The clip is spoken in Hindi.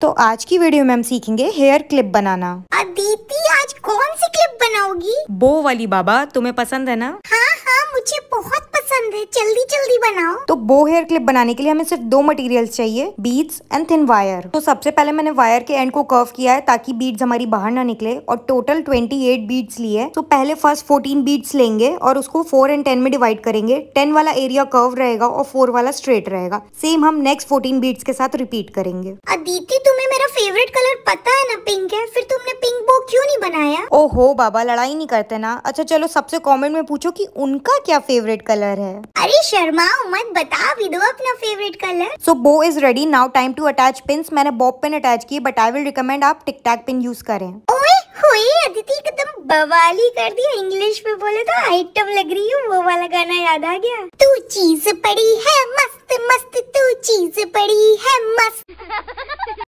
तो आज की वीडियो में हम सीखेंगे हेयर क्लिप बनाना अदिति आज कौन सी क्लिप बनाओगी बो वाली बाबा तुम्हें पसंद है ना हाँ हाँ मुझे बहुत बंद है जल्दी जल्दी बनाओ तो बो हेयर क्लिप बनाने के लिए हमें सिर्फ दो मटेरियल्स चाहिए बीड्स एंड थिन वायर तो सबसे पहले मैंने वायर के एंड को कर्व किया है ताकि बीड्स हमारी बाहर ना निकले और टोटल ट्वेंटी एट बीड्स लिए तो पहले फर्स्ट फोर्टीन बीड्स लेंगे और उसको फोर एंड टेन में डिवाइड करेंगे टेन वाला एरिया कर्व रहेगा और फोर वाला स्ट्रेट रहेगा सेम हम नेक्स्ट फोर्टीन बीड्स के साथ रिपीट करेंगे अदिति तुम्हें मेरा फेवरेट कलर पता है ना पिंक है फिर तुमने पिंक बो क्यों नहीं बनाया ओहो बाबा लड़ाई नहीं करते ना अच्छा चलो सबसे कॉमेंट में पूछो कि उनका क्या फेवरेट कलर है है अरे शर्मा मत बता भी दो अपना favourite colour so bow is ready now time to attach pin मैंने बॉब पिन अटैच की बट आई विल रिकमेंड आप टिक टैक पिन यूज करें अदिति एकदम बवाली कर दिया इंग्लिश में बोले तो आइटम लग रही हूँ वो वाला गाना याद आ गया तू चीज पड़ी है मस्त मस्त तू चीज पड़ी है मस्त